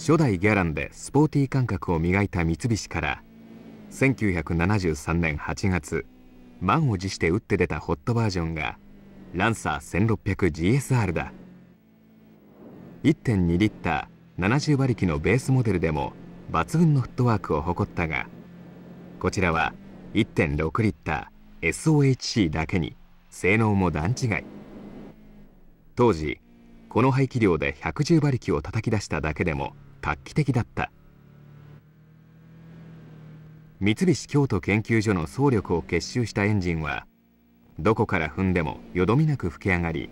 初代ギャランでスポーティー感覚を磨いた三菱から1973年8月満を持して打って出たホットバージョンがランサー 1600GSR だ1.2リッター70馬力のベースモデルでも抜群のフットワークを誇ったがこちらは1.6リッター SOHC だけに性能も段違い当時この排気量で110馬力を叩き出しただけでも画期的だった三菱京都研究所の総力を結集したエンジンはどこから踏んでもよどみなく吹き上がり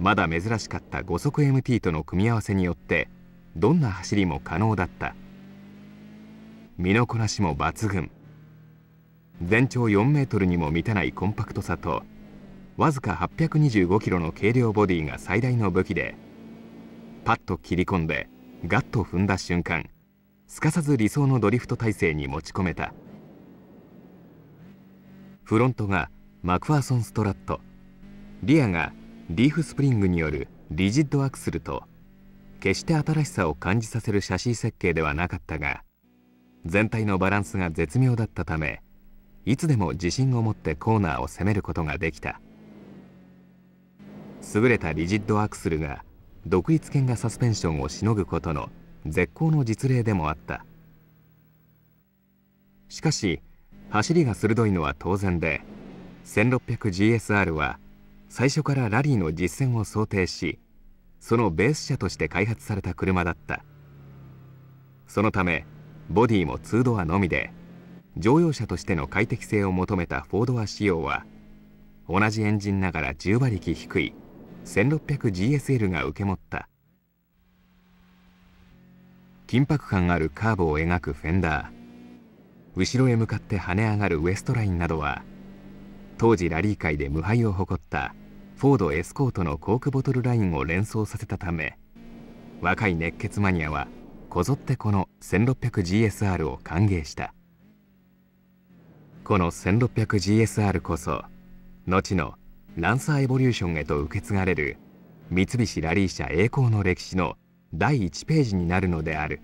まだ珍しかった5速 MT との組み合わせによってどんな走りも可能だった身のこなしも抜群全長4メートルにも満たないコンパクトさとわずか825キロの軽量ボディが最大の武器でパッと切り込んでガッと踏んだ瞬間すかさず理想のドリフト体勢に持ち込めたフロントがマクファーソンストラットリアがリーフスプリングによるリジッドアクスルと決して新しさを感じさせるシャシー設計ではなかったが全体のバランスが絶妙だったためいつでも自信を持ってコーナーを攻めることができた優れたリジッドアクスルが独立犬がサスペンションをしのぐことの絶好の実例でもあったしかし走りが鋭いのは当然で 1600GSR は最初からラリーの実践を想定しそのベース車として開発された車だったそのためボディも2ドアのみで乗用車としての快適性を求めたフォードア仕様は同じエンジンながら10馬力低い 1600GSL が受け持った緊迫感あるカーブを描くフェンダー後ろへ向かって跳ね上がるウエストラインなどは当時ラリー界で無敗を誇ったフォードエスコートのコークボトルラインを連想させたため若い熱血マニアはこぞってこの 1600GSR を歓迎したこの 1600GSR こそ後のランサーエボリューションへと受け継がれる三菱ラリー社栄光の歴史の第1ページになるのである。